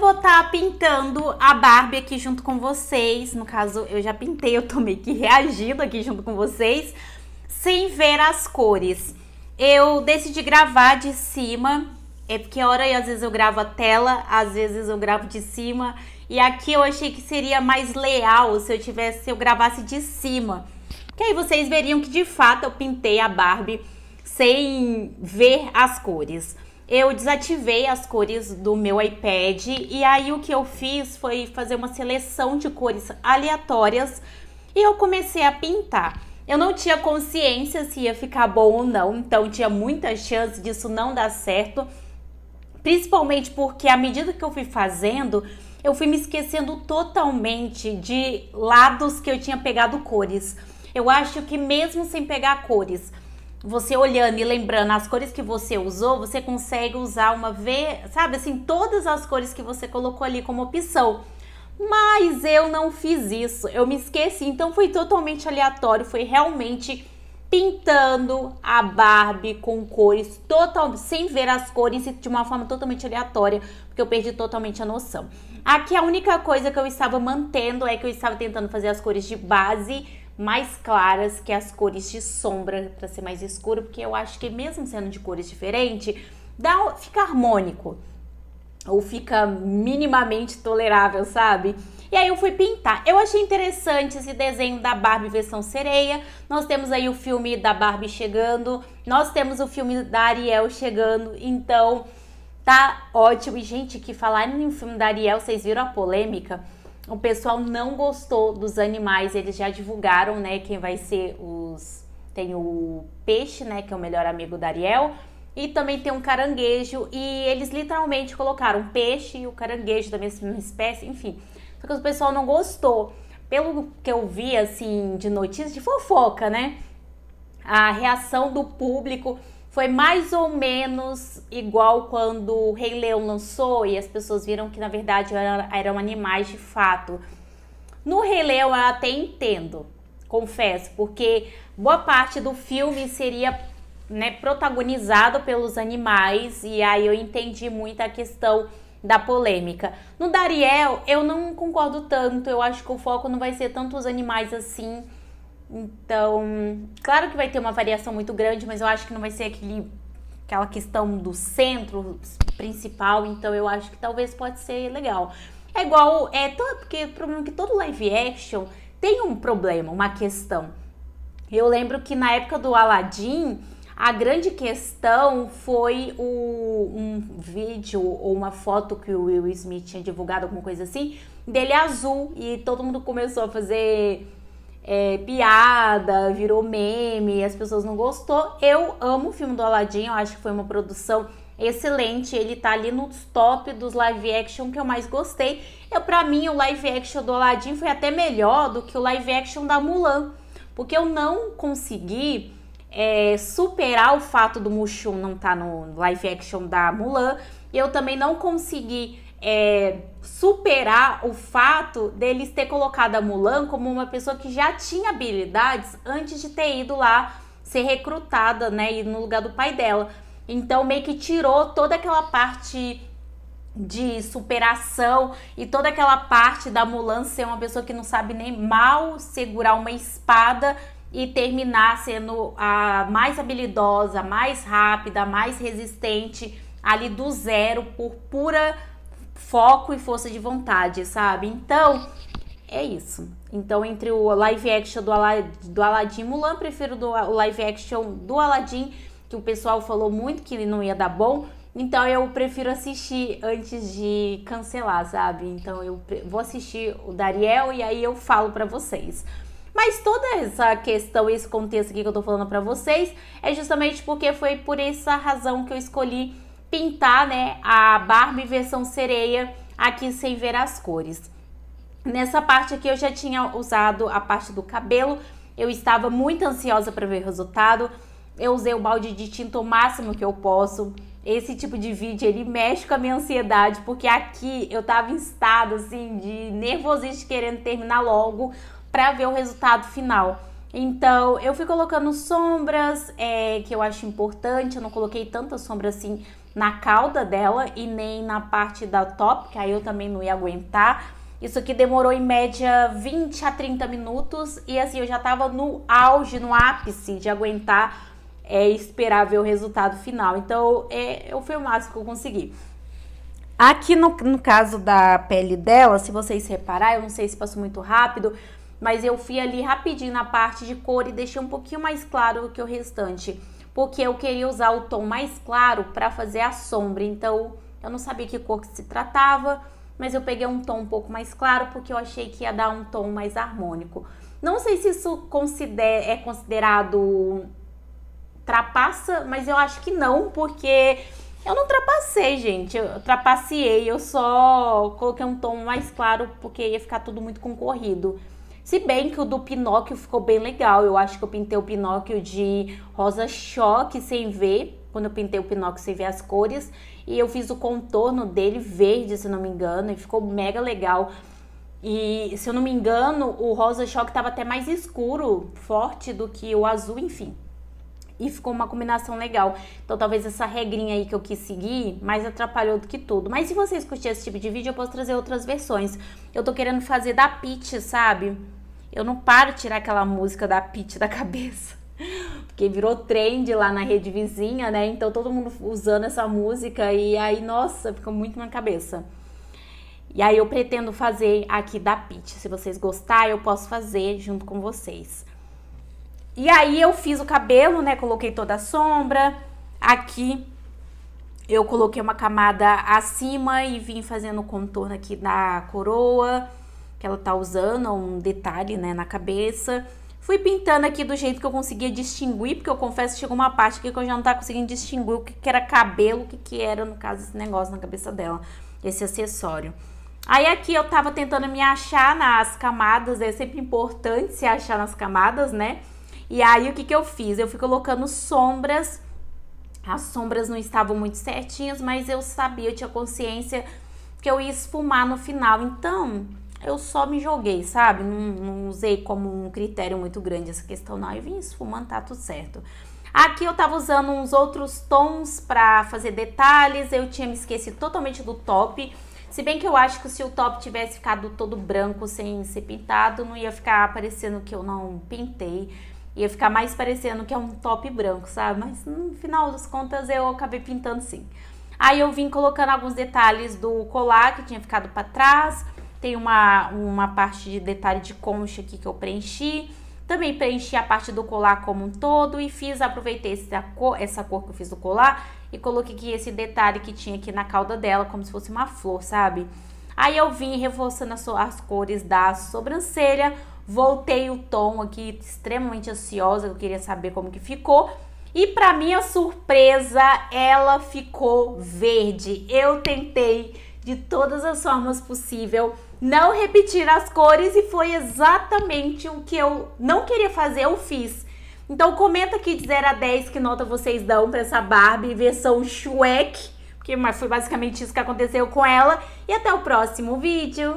vou estar tá pintando a Barbie aqui junto com vocês. No caso, eu já pintei, eu tô meio que reagindo aqui junto com vocês, sem ver as cores. Eu decidi gravar de cima, é porque hora e às vezes eu gravo a tela, às vezes eu gravo de cima. E aqui eu achei que seria mais leal se eu tivesse, se eu gravasse de cima. que aí vocês veriam que de fato eu pintei a Barbie sem ver as cores eu desativei as cores do meu iPad e aí o que eu fiz foi fazer uma seleção de cores aleatórias e eu comecei a pintar. Eu não tinha consciência se ia ficar bom ou não, então tinha muita chance disso não dar certo, principalmente porque à medida que eu fui fazendo, eu fui me esquecendo totalmente de lados que eu tinha pegado cores. Eu acho que mesmo sem pegar cores, você olhando e lembrando as cores que você usou, você consegue usar uma vez, sabe assim, todas as cores que você colocou ali como opção. Mas eu não fiz isso, eu me esqueci, então foi totalmente aleatório, foi realmente pintando a Barbie com cores total, sem ver as cores de uma forma totalmente aleatória, porque eu perdi totalmente a noção. Aqui a única coisa que eu estava mantendo é que eu estava tentando fazer as cores de base mais claras que as cores de sombra, para ser mais escuro, porque eu acho que mesmo sendo de cores diferentes, dá, fica harmônico ou fica minimamente tolerável, sabe? E aí eu fui pintar. Eu achei interessante esse desenho da Barbie versão sereia. Nós temos aí o filme da Barbie chegando, nós temos o filme da Ariel chegando. Então, tá ótimo. E gente, que falar em filme da Ariel, vocês viram a polêmica? o pessoal não gostou dos animais, eles já divulgaram, né, quem vai ser os tem o peixe, né, que é o melhor amigo da Ariel, e também tem um caranguejo e eles literalmente colocaram peixe e o caranguejo da mesma espécie, enfim. Só que o pessoal não gostou. Pelo que eu vi assim de notícias de fofoca, né? A reação do público foi mais ou menos igual quando o Rei Leão lançou e as pessoas viram que na verdade eram, eram animais de fato. No Rei Leão eu até entendo, confesso, porque boa parte do filme seria né, protagonizado pelos animais e aí eu entendi muito a questão da polêmica. No Dariel eu não concordo tanto, eu acho que o foco não vai ser tanto os animais assim então, claro que vai ter uma variação muito grande, mas eu acho que não vai ser aquele, aquela questão do centro principal, então eu acho que talvez pode ser legal. É igual, é todo, porque problema é que todo live action tem um problema, uma questão. Eu lembro que na época do Aladdin, a grande questão foi o, um vídeo ou uma foto que o Will Smith tinha divulgado, alguma coisa assim, dele azul e todo mundo começou a fazer é, piada, virou meme, as pessoas não gostou. Eu amo o filme do Aladdin, eu acho que foi uma produção excelente, ele tá ali nos top dos live action que eu mais gostei. Eu para mim o live action do Aladdin foi até melhor do que o live action da Mulan, porque eu não consegui é, superar o fato do Mushu não estar tá no live action da Mulan. e Eu também não consegui é, superar o fato deles ter colocado a Mulan como uma pessoa que já tinha habilidades antes de ter ido lá ser recrutada, né, e no lugar do pai dela. Então meio que tirou toda aquela parte de superação e toda aquela parte da Mulan ser uma pessoa que não sabe nem mal segurar uma espada e terminar sendo a mais habilidosa, mais rápida, mais resistente ali do zero por pura foco e força de vontade, sabe? Então, é isso. Então, entre o live action do, Ala, do Aladdin Mulan, prefiro do, o live action do Aladdin, que o pessoal falou muito que ele não ia dar bom. Então, eu prefiro assistir antes de cancelar, sabe? Então, eu vou assistir o Dariel e aí eu falo para vocês. Mas toda essa questão, esse contexto aqui que eu tô falando para vocês, é justamente porque foi por essa razão que eu escolhi pintar, né, a Barbie versão sereia aqui sem ver as cores. Nessa parte aqui eu já tinha usado a parte do cabelo, eu estava muito ansiosa para ver o resultado. Eu usei o balde de tinta o máximo que eu posso. Esse tipo de vídeo, ele mexe com a minha ansiedade, porque aqui eu estava em estado, assim, de nervosismo querendo terminar logo para ver o resultado final. Então, eu fui colocando sombras, é, que eu acho importante. Eu não coloquei tanta sombra assim na cauda dela e nem na parte da top, que aí eu também não ia aguentar. Isso aqui demorou em média 20 a 30 minutos e assim eu já tava no auge, no ápice de aguentar é, esperar ver o resultado final. Então é, eu fui o máximo que eu consegui. Aqui no, no caso da pele dela, se vocês repararem eu não sei se passou muito rápido, mas eu fui ali rapidinho na parte de cor e deixei um pouquinho mais claro que é o restante porque eu queria usar o tom mais claro para fazer a sombra. Então, eu não sabia que cor que se tratava, mas eu peguei um tom um pouco mais claro porque eu achei que ia dar um tom mais harmônico. Não sei se isso é considerado trapaça, mas eu acho que não, porque eu não trapacei, gente. Eu trapaceei, eu só coloquei um tom mais claro porque ia ficar tudo muito concorrido. Se bem que o do Pinóquio ficou bem legal. Eu acho que eu pintei o Pinóquio de rosa choque sem ver. Quando eu pintei o Pinóquio sem ver as cores. E eu fiz o contorno dele verde, se não me engano. E ficou mega legal. E se eu não me engano, o rosa choque estava até mais escuro, forte do que o azul, enfim. E ficou uma combinação legal. Então talvez essa regrinha aí que eu quis seguir mais atrapalhou do que tudo. Mas se vocês curtirem esse tipo de vídeo, eu posso trazer outras versões. Eu tô querendo fazer da Peach, sabe? Eu não paro de tirar aquela música da Pit da cabeça. Porque virou trend lá na rede vizinha, né? Então todo mundo usando essa música e aí, nossa, ficou muito na cabeça. E aí eu pretendo fazer aqui da Pit. Se vocês gostarem, eu posso fazer junto com vocês. E aí eu fiz o cabelo, né? Coloquei toda a sombra. Aqui eu coloquei uma camada acima e vim fazendo o contorno aqui da coroa que ela tá usando, um detalhe, né, na cabeça. Fui pintando aqui do jeito que eu conseguia distinguir, porque eu confesso que chegou uma parte aqui que eu já não tava conseguindo distinguir o que, que era cabelo, o que, que era, no caso, esse negócio na cabeça dela, esse acessório. Aí aqui eu tava tentando me achar nas camadas, é sempre importante se achar nas camadas, né? E aí o que que eu fiz? Eu fui colocando sombras, as sombras não estavam muito certinhas, mas eu sabia, eu tinha consciência que eu ia esfumar no final, então eu só me joguei, sabe? Não, não, usei como um critério muito grande essa questão, não. Eu vim esfumando, tá tudo certo. Aqui eu tava usando uns outros tons pra fazer detalhes, eu tinha me esquecido totalmente do top. Se bem que eu acho que se o top tivesse ficado todo branco sem ser pintado, não ia ficar parecendo que eu não pintei. Ia ficar mais parecendo que é um top branco, sabe? Mas no final das contas eu acabei pintando sim. Aí eu vim colocando alguns detalhes do colar que tinha ficado pra trás. Tem uma, uma parte de detalhe de concha aqui que eu preenchi. Também preenchi a parte do colar como um todo e fiz, aproveitei essa cor, essa cor que eu fiz do colar e coloquei aqui esse detalhe que tinha aqui na cauda dela, como se fosse uma flor, sabe? Aí eu vim reforçando as, as cores da sobrancelha, voltei o tom aqui, extremamente ansiosa, eu queria saber como que ficou. E para minha surpresa, ela ficou verde. Eu tentei de todas as formas possível, não repetir as cores e foi exatamente o que eu não queria fazer, eu fiz. Então comenta aqui de 0 a 10 que nota vocês dão para essa Barbie versão Shrek, porque foi basicamente isso que aconteceu com ela. E até o próximo vídeo!